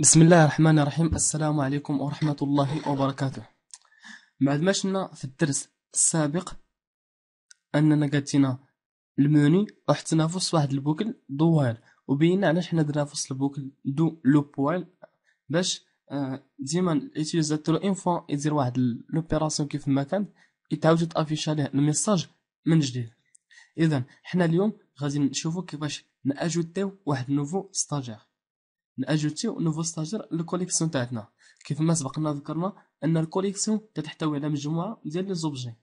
بسم الله الرحمن الرحيم السلام عليكم ورحمة الله وبركاته بعد ما شفنا في الدرس السابق أننا قاتينا الموني راح تنافس واحد البوكل دوال وبينا علاش حنا درنا البوكل دو لو بوال باش ديما الاتيزاتور اون فوا يدير واحد لوبيراسيون كيف ما كان يتعاود تافيشا ليه الميساج من جديد اذا حنا اليوم غادي نشوفو كيفاش ناجوتيو واحد نوفو ستاجير ناجوتيو نوفو ستاجر الكوليكسيون تاعتنا كيف ما سبقنا ذكرنا ان الكوليكسيون تحتوي على مجموعه ديال لي زوبجي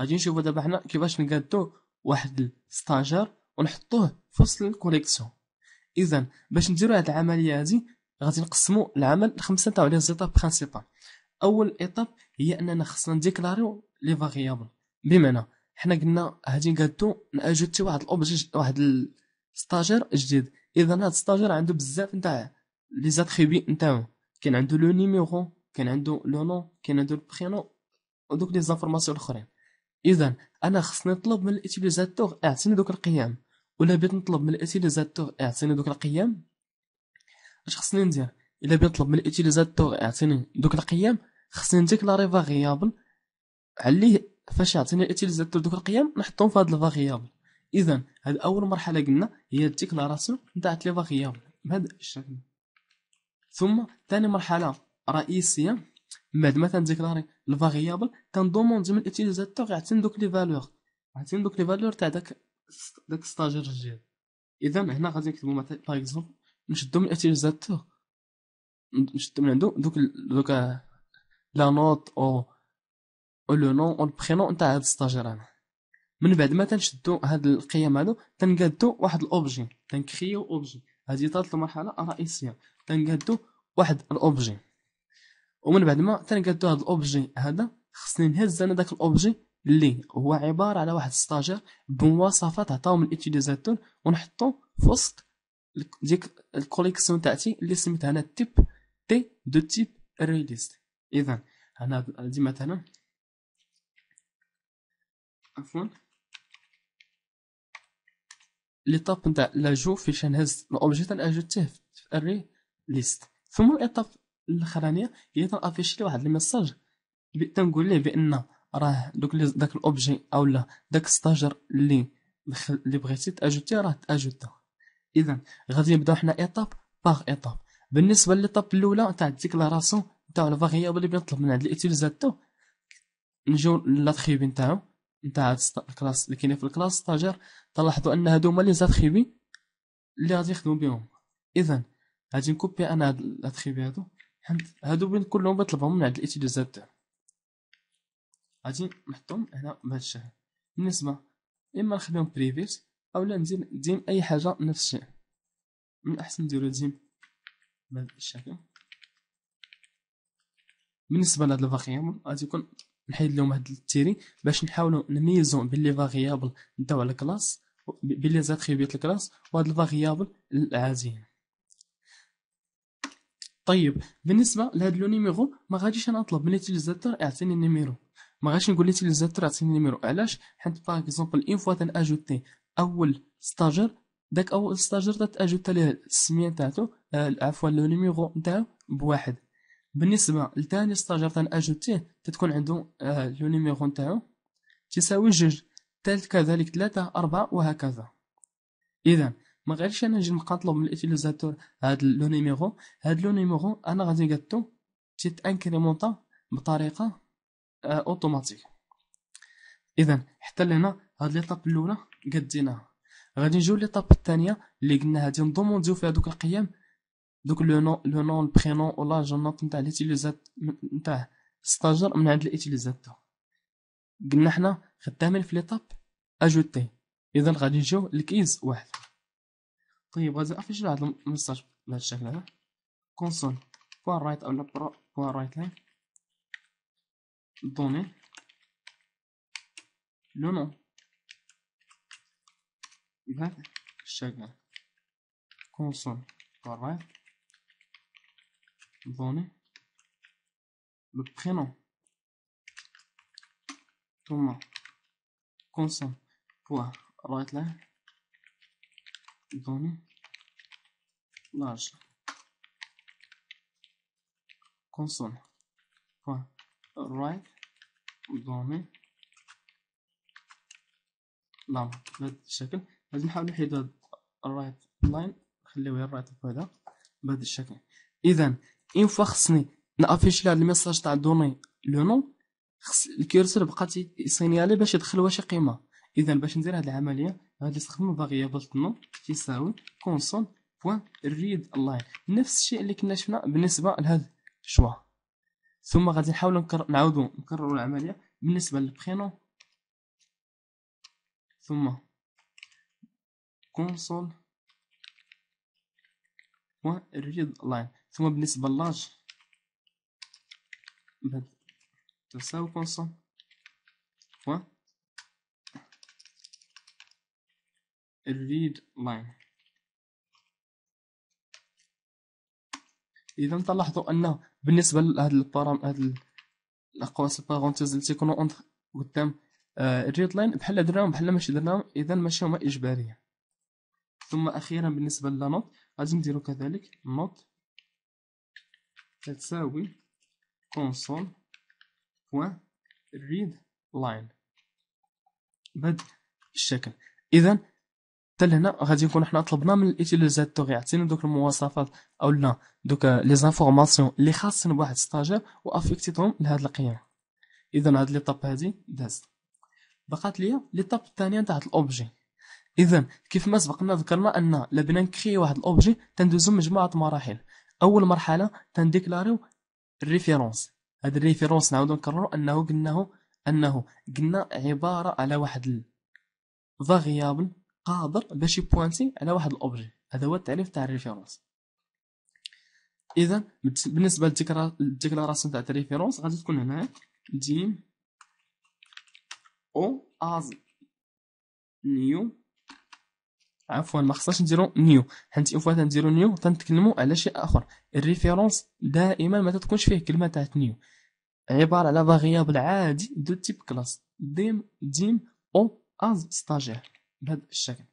غادي نشوفو دابا حنا كيفاش نقادو واحد الستاجر ونحطوه في وسط الكوليكسيون اذا باش نديرو هاد العمليه هادي غادي نقسمو العمل لخمسه تاع لي زيتاب برينسيبال اول ايطاب هي اننا خصنا نديكلاريو لي فاريابل بمعنى حنا قلنا هادي نقادو ناجوتي واحد الاوبجي واحد الستاجر جديد اذا هاد ستاجر عنده بزاف نتاع لي زاتريبي نتاعو كاين عنده لو نيميرو كاين عنده لو نو كاين عنده البرينو ودوك لي زانفورماسيون الاخرين اذا انا خصني نطلب من الاتيليزاتور اعطيني إيه، دوك القيم ولا بغيت نطلب من الاتيليزاتور اعطيني إيه، دوك القيم اش خصني ندير الا بغيت نطلب من الاتيليزاتور اعطيني إيه، دوك القيم خصني نديك لا ري فاريابل عليه فاش يعطيني الاتيليزاتور دوك القيم نحطهم في هاد الفاريابل اذا هاد اول مرحله قلنا هي الديكلاراسيون نتاعت لي فاريابل بهذا الشكل ثم ثاني مرحله رئيسيه من بعد ما تنديكلاري الفاريابل كندوموند من الاتيليزاتور يعطيني دوك لي فالور يعطيني دوك لي فالور تاع داك داك ستاجير الجديد اذا هنا غادي نكتبو مثلا باغ اكزومبل نشدو من الاتيليزاتور نشدو من عندو دوك دوك لا نوت او او لو نون او البرينون تاع هاد الستاجير انا من بعد ما تنشدو هاد القيم هادو تنقادو واحد الاوبجي تنكريو اوبجي هادي طالت المرحله الرئيسيه تنقادو واحد الاوبجي ومن بعد ما تنقادو هاد الاوبجي هذا خصني نهز انا داك الاوبجي اللي هو عباره على واحد ستاجر بمواصفات عطاهم الاتيليزاتور ونحطو في وسط ديك الكوليكسيون تاعتي اللي سميتها انا تيب تي دو تيب ريليست اذا انا هادي مثلا عفوا ليطاب نتاع جو فاش نهز الاوبجي تنأجو تاه في اري ليست ثم الايطاب الاخرانيه هي تنافيشي لواحد واحد الميساج تنقول ليه بان راه دوك داك الاوبجي لا داك ستاجر اللي اللي بغيتي تاجوتي راه تاجوتا اذا غادي نبداو حنا ايطاب باغ ايطاب بالنسبه للطاب الاولى تاع الديكلاراسيون تاع الفاريابل اللي بنطلب من عند الاتيليزاتور نجيو لاتريبي نتاعو نتاع الكلاس اللي كاينين في الكلاس ستاجر تلاحظوا ان هادو هما لي زاتريبي اللي غادي يخدموا بهم اذا غادي نكوبي انا هاد الاتريبي هادو حمد هادو بين كلهم بطلبهم من عند الاتيليزاتور غادي نحطهم هنا بهاد الشكل بالنسبه اما نخليهم او اولا ندير ديم اي حاجه نفس الشيء من الاحسن نديرو ديم بهذا الشكل بالنسبه لهاد الفاريبل غادي يكون نحيد لهم هاد التيري باش نحاولوا بين لي فاريابل نداو على كلاس لي زاتريبيوت الكلاس وهاد الفاريابل العاديين طيب بالنسبه لهاد لو نيميرو ما غاديش انا نطلب من ليتيليزاتور يعطيني النيميرو ما غاديش نقول ليتيليزاتور يعطيني النيميرو علاش حيت باغ اكزومبل اون فوا تناجوتي اول ستاجر داك اول ستاجر تاجوتا ليه السميه تاعتو آه، عفوا لو نيميرو نتاعو بواحد بالنسبه لثاني ستاجر تنأجوتيه تتكون عنده آه لو نيميرو نتاعو تساوي جوج ثالث كذلك ثلاثة أربعة وهكذا إذا ما غيرش أنا نجي نطلب من الاتيليزاتور هاد لو نيميرو هاد لو نيميرو أنا غادي نقادتو تيت انكريمونطا بطريقة آه أوتوماتيك إذا حتى لهنا هاد ليطاب الأولى قديناها غادي نجيو ليطاب الثانية اللي قلنا هادي نضمونزيو فيها دوك القيم دوك لو نون لو نون البرينون ولا جنط نتاع ليتيليزات نتاع ستاجر من عند الاتيليزاتور قلنا حنا خدامين في ليطاب اجوتي اذا غادي نجيو لكيز واحد طيب غادي افيش هذا المساج بهذا الشكل هذا كونسول بوان رايت او برو بوان رايت لاين دوني لو نون بهذا الشكل كونسول بوان رايت donner le prénom Thomas consent point right line donner l'âge console point right donner لا بهذا الشكل لازم نحاول نحيدو هاد الرايت لاين نخليو غير الرايت هذا بهذا الشكل اذا اون فوا خصني نافيشي لها الميساج تاع دوني لو نو خص الكيرسور بقى تيسينيالي باش يدخل واش قيمه اذا باش ندير هاد العمليه غادي نستخدم فاريابل نو تساوي كونسول بوان ريد لاين نفس الشيء اللي كنا شفنا بالنسبه لهاد الشوا ثم غادي نحاول نكر... نعاودوا نكرروا العمليه بالنسبه للبرينو ثم كونسول بوان ريد لاين ثم بالنسبة للارج تساوي كونسون فوا الريد لاين اذا تلاحظوا انه بالنسبه لهاد البارام هذا الاقواس البارونتيز اللي تيكونوا اونتر قدام الريد آه، لاين بحال درناهم بحال ماشي درناهم اذا ماشي هما اجباريه ثم اخيرا بالنسبه للنوت غادي نديرو كذلك نوت تساوي console.readline بهذا الشكل اذا حتى لهنا غادي نكون حنا طلبنا من الاتيليزاتور يعطينا دوك المواصفات او لا دوك لي زانفورماسيون اللي خاصين بواحد ستاجير وافيكتيتهم لهاد القيم اذا هاد ليطاب هادي دازت بقات ليا ليطاب الثانيه تاع الاوبجي اذا كيف ما سبقنا ذكرنا ان لبنان كري واحد الاوبجي تندوزو مجموعه مراحل اول مرحله تنديكلاريو الريفيرونس هذا الريفيرونس نعاودو نكررو انه قلناه انه قلنا عباره على واحد فاريابل قادر باش يبوانتي على واحد الاوبجي هذا هو التعريف تاع الريفيرونس اذا بالنسبه للديكلاراسيون تاع الريفيرونس غادي تكون هنايا ديم او از نيو عفوا ما خصناش نديرو نيو حيت اون فوا تنديرو نيو تنتكلمو على شيء اخر الريفيرونس دائما ما تتكونش فيه كلمه تاعت نيو عباره على فاريابل عادي دو تيب كلاس ديم ديم او از ستاجير بهذا الشكل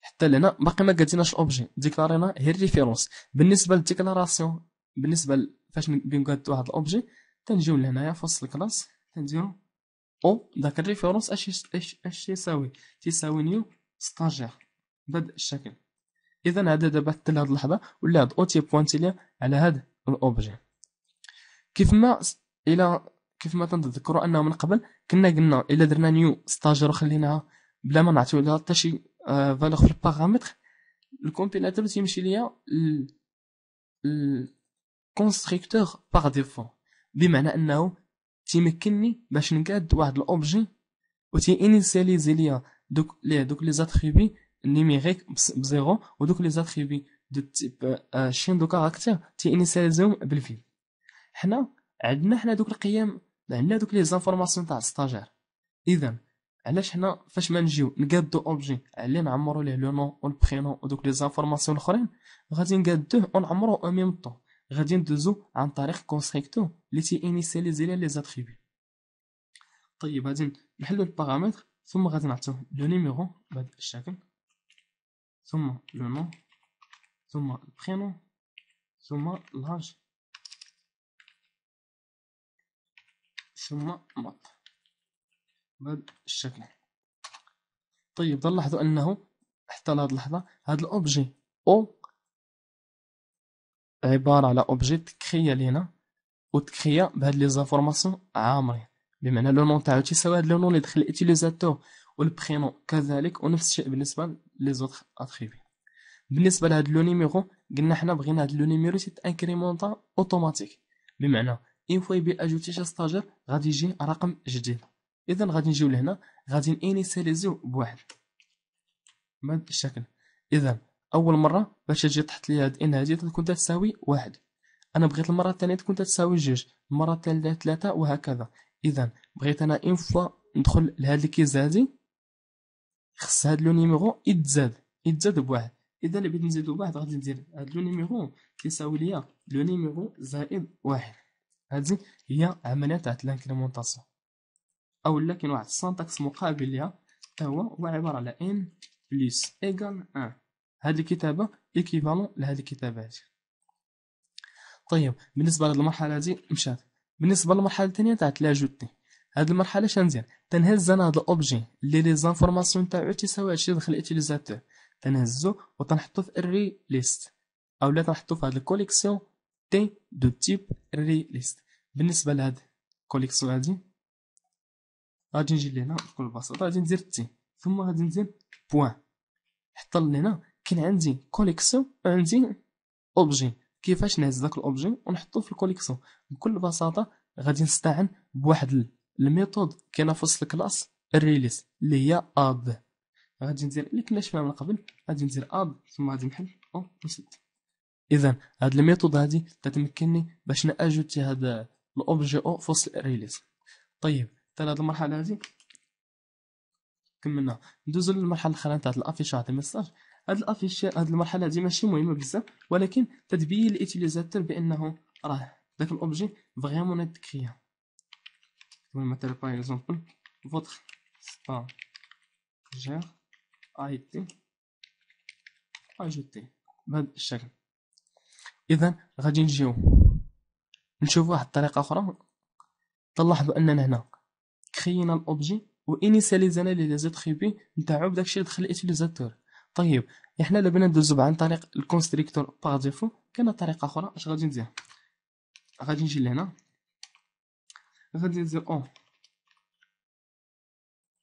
حتى لهنا باقي ما قلتيناش الاوبجي ديكلارينا هي الريفيرونس بالنسبه للديكلاراسيون بالنسبه فاش بنقادو واحد الاوبجي تنجيو لهنايا في وسط الكلاس تنديرو او داك الريفيرونس اش اش اش تيساوي تيساوي نيو 16 بهذا الشكل اذا هذا دابا حتى لهاد اللحظه ولا هاد او بوينت ليا على هاد الاوبجي كيف ما الى كيف ما تنتذكروا انه من قبل كنا قلنا الى درنا نيو ستاجر وخليناها بلا ما نعطيو لها حتى شي فالور آه، في البارامتر الكومبيلاتور تيمشي ليا الكونستركتور باغ ديفو بمعنى انه تيمكنني باش نقاد واحد الاوبجي وتي انيسياليزي ليا دوك لي دوك لي زاتريبي نيميريك بزيرو ودوك لي زاتريبي دو تيب آه، شين دو كاركتير تينيسياليزيهم بالفيل حنا عندنا حنا دوك القيم عندنا دوك لي زانفورماسيون تاع ستاجير اذا علاش حنا فاش ما نجيو نقادو اوبجي علي نعمرو ليه لو نون و ودوك لي زانفورماسيون الاخرين غادي نقادوه ونعمرو او ميم طون غادي ندوزو عن طريق كونستريكتو لي تي انيسياليزي لي زاتريبي طيب غادي نحلو البارامتر ثم غادي نعطيو لو نيميرو بهذا الشكل ثم لو نو ثم البرينو ثم لاج ثم ماب بهذا الشكل طيب تلاحظوا انه حتى لهاد اللحظه هاد الاوبجي او عباره على اوبجي تكريا لينا وتكريا بهاد لي زانفورماسيون عامرين بمعنى لو نون تاعو تيساوي هاد لو نون اللي دخل الاتيليزاتور والبرينون كذلك ونفس الشيء بالنسبه لي زوطخ اتريبي بالنسبه لهاد لو نيميرو قلنا حنا بغينا هاد لو نيميرو تيتانكريمونطا اوتوماتيك بمعنى اون فوا يبي اجوتي شي ستاجر غادي يجي رقم جديد اذا غادي نجيو لهنا غادي نينيسياليزيو بواحد بهذا الشكل اذا اول مره باش تجي تحط لي هاد ان هادي تكون تساوي واحد انا بغيت المره الثانيه تكون تساوي جوج المره الثالثه ثلاثه وهكذا اذا بغيت انا اون فوا ندخل لهاد الكيز هادي خص هاد لو نيميرو يتزاد يتزاد بواحد اذا اللي بغيت نزيدو بواحد غادي ندير هاد لو نيميرو كيساوي ليا لو نيميرو زائد واحد هادي هي عمليه تاع لانكريمونطاسيون اولا كاين واحد السانتاكس مقابل ليها تا هو هو عباره على ان بلس ايغال ان هاد الكتابه ايكيفالون لهاد الكتابه هادي طيب بالنسبه لهاد المرحله هادي مشات بالنسبه للمرحله الثانيه تاعت لا جوتي هاد المرحله شنزين تنهز انا هاد الاوبجي اللي لي زانفورماسيون تاعو تساوي هادشي داخل الاتيليزاتور تنهزو وتنحطو في الري ليست اولا تنحطو في هاد الكوليكسيون تي دو تيب الري ليست بالنسبه لهاد الكوليكسيون هادي غادي نجي لهنا بكل بساطه غادي ندير تي ثم غادي ندير بوان حط لهنا كاين عندي كوليكسيون عندي اوبجي كيفاش نهز داك الاوبجي ونحطو في الكوليكسيون بكل بساطه غادي نستعن بواحد الميثود كاينه في وسط الكلاس الريليس اللي هي اد غادي ندير اللي كنا شفنا من قبل غادي ندير اد ثم غادي نحل او نسد اذا هاد الميثود هادي تتمكنني باش ناجوتي هاد الاوبجي او في وسط الريليس طيب حتى هاد المرحله هادي كملنا ندوزو للمرحله الاخيره تاع الافيشات ميساج هاد الافيشي هاد المرحله هادي ماشي مهمه بزاف ولكن تتبين الاتيليزاتور بانه راه داك الاوبجي فريمون نيت كريا مثلا باغ اكزومبل فوتر ستا جير اي تي اجوتي بهاد الشكل اذا غادي نجيو نشوف واحد الطريقه اخرى تلاحظوا اننا هنا كرينا الاوبجي وانيسياليزينا لي زاتريبي نتاعو بداكشي اللي دخل الاتيليزاتور طيب احنا بغينا ندوزو عن طريق الكونستريكتور باغ ديفو كاين طريقه اخرى اش غادي ندير غادي نجي لهنا غادي ندير او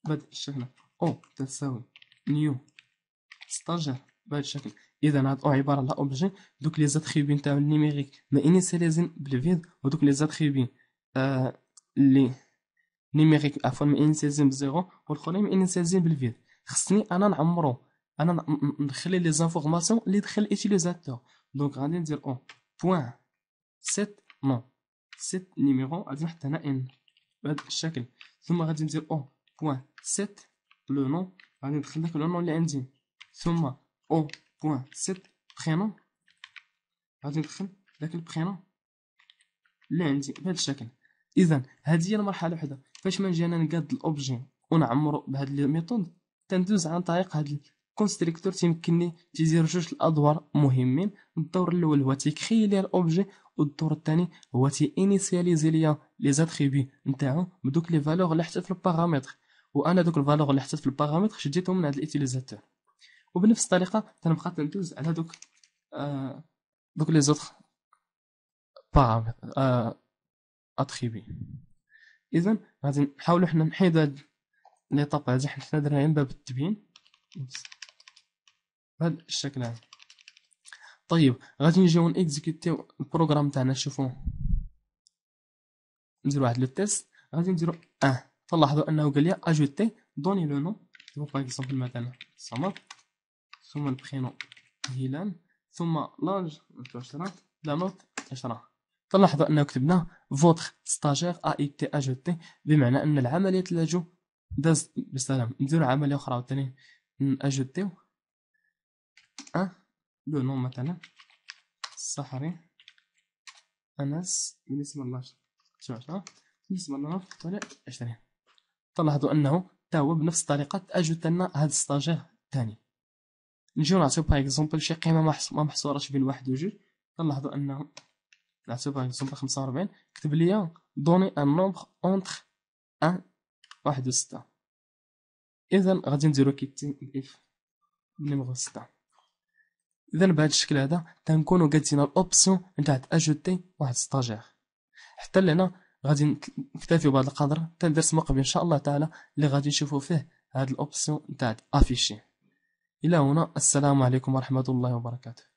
بهذا الشكل او تساوي نيو ستاجر بهذا الشكل اذا هاد او عباره على اوبجي دوك لي زاتريبي نتاع النيميريك ما انيسياليزين بالفيد ودوك لي زاتريبي آه لي نيميريك عفوا ما انيسياليزين بزيرو والاخرين ما انيسياليزين بالفيد خصني انا نعمرو انا نخلي لي زانفورماسيون اللي دخل ايتيليزاتور دونك غادي ندير اون بوين سيت نو سيت نيميرو غادي نحط هنا ان بهذا الشكل ثم غادي ندير او بوين سيت لو نو غادي ندخل داك لو نو اللي عندي ثم او بوين سيت بخينو غادي ندخل داك البخينو اللي عندي بهذا الشكل اذا هذه هي المرحله وحده فاش ما نجي انا نقاد الاوبجي ونعمرو بهاد لي ميثود تندوز عن طريق هاد كونستريكتور تيمكنني تيدير جوج الادوار مهمين الدور الاول هو تيكري لي الاوبجي والدور الثاني هو انيسياليزي ليا لي زاتريبي نتاعو بدوك لي فالور اللي حطيت في البارامتر وانا دوك الفالور اللي حطيت في البارامتر شديتهم من هاد الاتيليزاتور وبنفس الطريقه تنبقى تندوز على دوك آه دوك لي زوتر بارامتر آه اتريبي اذا غادي نحاولوا حنا نحيدوا هاد ليطاب هادي حنا درنا غير باب التبيين بهذا الشكل هذا طيب غادي نجيو نيكزيكيتيو البروغرام تاعنا شوفو نديرو واحد لو تيست غادي نديرو اه فلاحظوا انه قال لي اجوتي دوني لو نو دو باغ اكزومبل مثلا صمد ثم البرينو هيلان ثم لاج 10 لا نوت 10 فلاحظوا انه كتبنا فوتر ستاجير ا اي تي اجوتي بمعنى ان العمليه تلاجو داز بالسلام نديرو عمليه اخرى عاوتاني اجوتيو أه له نوم مثلا صحري أنس بالنسبة الله شو عشرة بالنسبة لنا طلع عشرين تلاحظوا أنه تاو بنفس الطريقة أجت لنا هاد الستاجير الثاني نجيو نعطيو باغ اكزومبل شي قيمة ما محصوراش بين واحد وجوج تلاحظوا أنه نعطيو باغ اكزومبل خمسة وربعين كتب ليا دوني أن نومبر أونتخ أن واحد وستة إذا غادي نديرو كيتين الإف نيمغو ستة اذا بهذا الشكل هذا تنكونوا قاتينا الاوبسيون نتاع اجوتي واحد ستاجير حتى لهنا غادي نكتفي بهذا القدر حتى الدرس مقبل ان شاء الله تعالى اللي غادي نشوفوا فيه هذا الاوبسيون نتاع افيشي الى هنا السلام عليكم ورحمه الله وبركاته